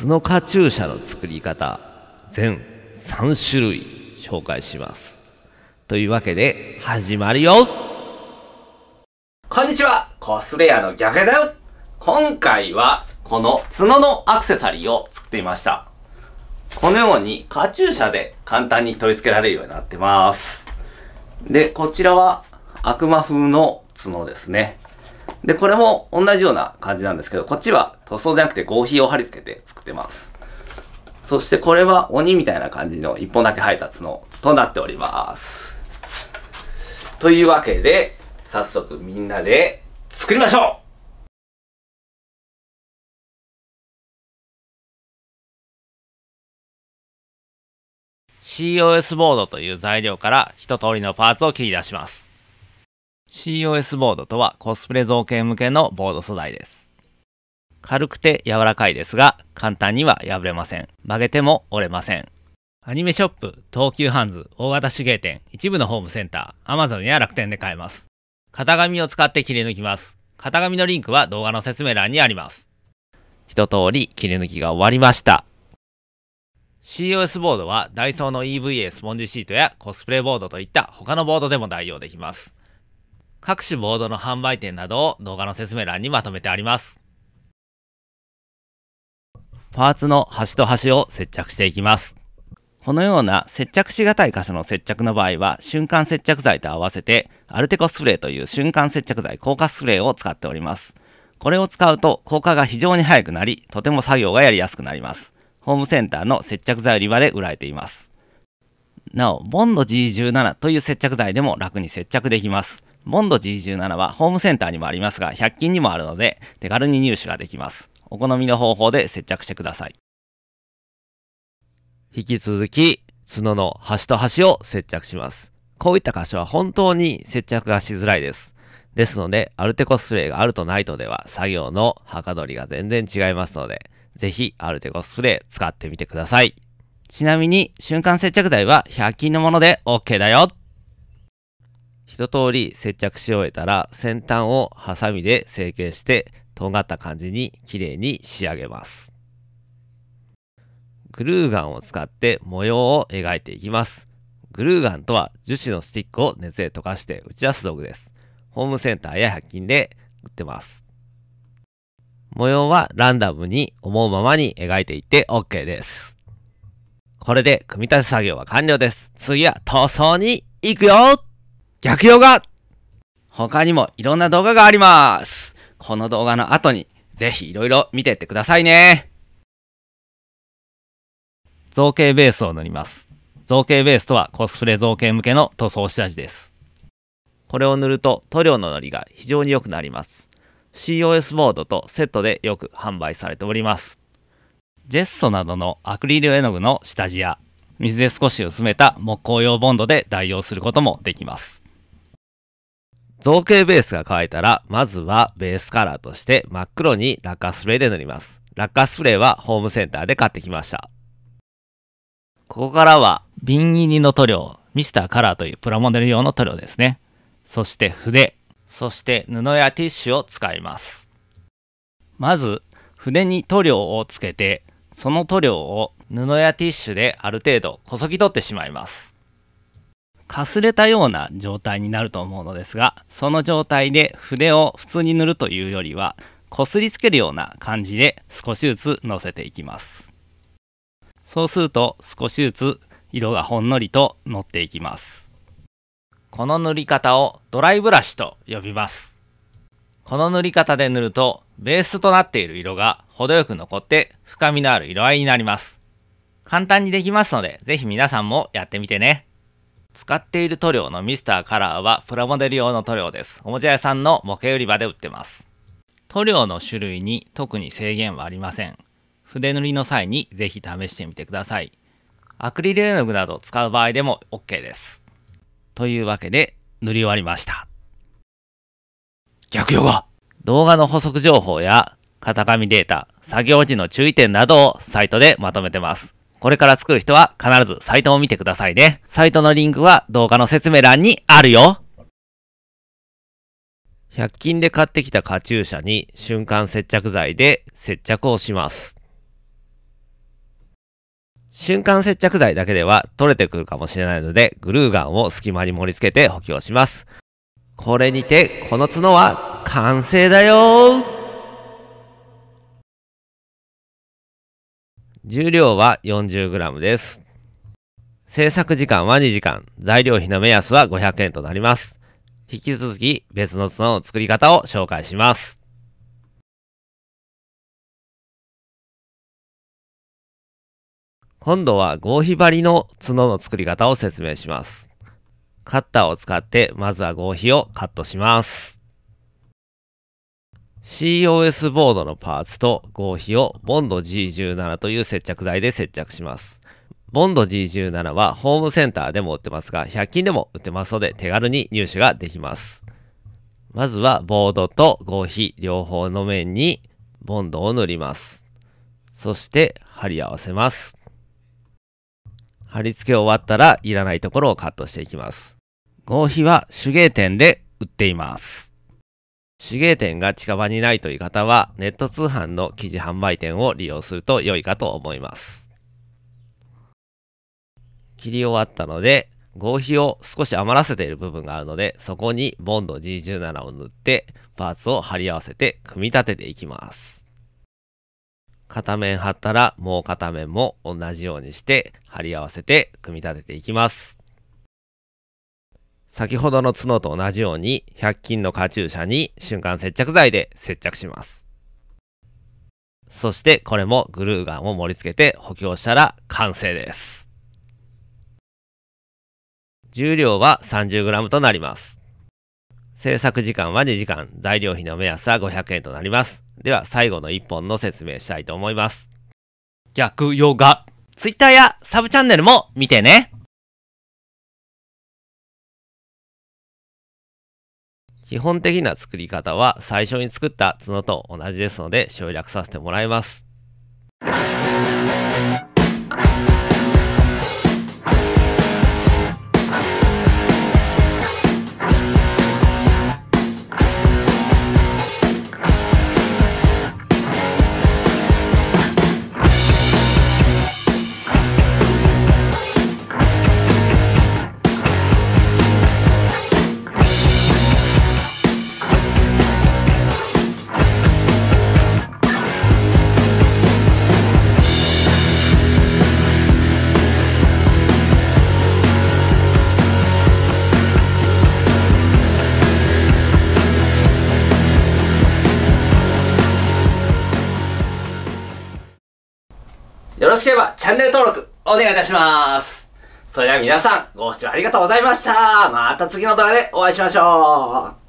スノカチューシャの作り方全3種類紹介しますというわけで始まるよこんにちはコスプレイヤーの逆だよ今回はこの角のアクセサリーを作ってみましたこのようにカチューシャで簡単に取り付けられるようになってますでこちらは悪魔風の角ですねで、これも同じような感じなんですけど、こっちは塗装じゃなくて合皮を貼り付けて作ってます。そしてこれは鬼みたいな感じの一本だけ配達のとなっております。というわけで、早速みんなで作りましょうー COS ボードという材料から一通りのパーツを切り出します。COS ボードとはコスプレ造形向けのボード素材です。軽くて柔らかいですが、簡単には破れません。曲げても折れません。アニメショップ、東急ハンズ、大型手芸店、一部のホームセンター、Amazon や楽天で買えます。型紙を使って切り抜きます。型紙のリンクは動画の説明欄にあります。一通り切り抜きが終わりました。COS ボードはダイソーの EVA スポンジシートやコスプレボードといった他のボードでも代用できます。各種ボードの販売店などを動画の説明欄にまとめてあります。パーツの端と端を接着していきます。このような接着しがたい箇所の接着の場合は瞬間接着剤と合わせてアルテコスプレーという瞬間接着剤硬化スプレーを使っております。これを使うと硬化が非常に早くなりとても作業がやりやすくなります。ホームセンターの接着剤売り場で売られています。なお、ボンド G17 という接着剤でも楽に接着できます。ボンド G17 はホームセンターにもありますが、100均にもあるので、手軽に入手ができます。お好みの方法で接着してください。引き続き、角の端と端を接着します。こういった箇所は本当に接着がしづらいです。ですので、アルテコスプレーがあるとないとでは作業のはかどりが全然違いますので、ぜひアルテコスプレー使ってみてください。ちなみに瞬間接着剤は100均のもので OK だよ一通り接着し終えたら先端をハサミで成形して尖った感じに綺麗に仕上げますグルーガンを使って模様を描いていきますグルーガンとは樹脂のスティックを熱で溶かして打ち出す道具ですホームセンターや100均で売ってます模様はランダムに思うままに描いていって OK ですこれで組み立て作業は完了です。次は塗装に行くよ逆用ガ他にもいろんな動画があります。この動画の後にぜひいろいろ見てってくださいね。造形ベースを塗ります。造形ベースとはコスプレ造形向けの塗装下地です。これを塗ると塗料ののりが非常に良くなります。COS ボードとセットでよく販売されております。ジェッソなどのアクリル絵の具の下地や水で少し薄めた木工用ボンドで代用することもできます。造形ベースが乾いたら、まずはベースカラーとして真っ黒に落下スプレーで塗ります。落下スプレーはホームセンターで買ってきました。ここからは瓶入りの塗料、ミスターカラーというプラモデル用の塗料ですね。そして筆、そして布やティッシュを使います。まず、筆に塗料をつけて、その塗料を布やティッシュである程度こそぎ取ってしまいます。かすれたような状態になると思うのですが、その状態で筆を普通に塗るというよりは、こすりつけるような感じで少しずつのせていきます。そうすると少しずつ色がほんのりとのっていきます。この塗り方をドライブラシと呼びます。この塗り方で塗るとベースとなっている色が程よく残って深みのある色合いになります。簡単にできますのでぜひ皆さんもやってみてね。使っている塗料のミスターカラーはプラモデル用の塗料です。おもちゃ屋さんの模型売り場で売ってます。塗料の種類に特に制限はありません。筆塗りの際にぜひ試してみてください。アクリル絵の具など使う場合でも OK です。というわけで塗り終わりました。逆ヨガ動画の補足情報や、型紙データ、作業時の注意点などをサイトでまとめてます。これから作る人は必ずサイトを見てくださいね。サイトのリンクは動画の説明欄にあるよ100均で買ってきたカチューシャに瞬間接着剤で接着をします。瞬間接着剤だけでは取れてくるかもしれないので、グルーガンを隙間に盛り付けて補強します。これにてこの角は完成だよ重量は 40g です。製作時間は2時間、材料費の目安は500円となります。引き続き別の角の作り方を紹介します。今度は合皮張りの角の作り方を説明します。カッターを使って、まずは合皮をカットします。COS ボードのパーツと合皮をボンド G17 という接着剤で接着します。ボンド G17 はホームセンターでも売ってますが、100均でも売ってますので手軽に入手ができます。まずはボードと合皮両方の面にボンドを塗ります。そして貼り合わせます。貼り付け終わったらいらないところをカットしていきます。合皮は手芸店で売っています。手芸店が近場にないという方は、ネット通販の記事販売店を利用すると良いかと思います。切り終わったので、合皮を少し余らせている部分があるので、そこにボンド G17 を塗って、パーツを貼り合わせて組み立てていきます。片面貼ったらもう片面も同じようにして貼り合わせて組み立てていきます。先ほどの角と同じように100均のカチューシャに瞬間接着剤で接着します。そしてこれもグルーガンを盛り付けて補強したら完成です。重量は 30g となります。製作時間は2時間、材料費の目安は500円となります。では最後の1本の説明したいと思います。逆ヨガ Twitter やサブチャンネルも見てね基本的な作り方は最初に作った角と同じですので省略させてもらいます。しければチャンネル登録お願いいたします。それでは皆さん、ご視聴ありがとうございました。また次の動画でお会いしましょう。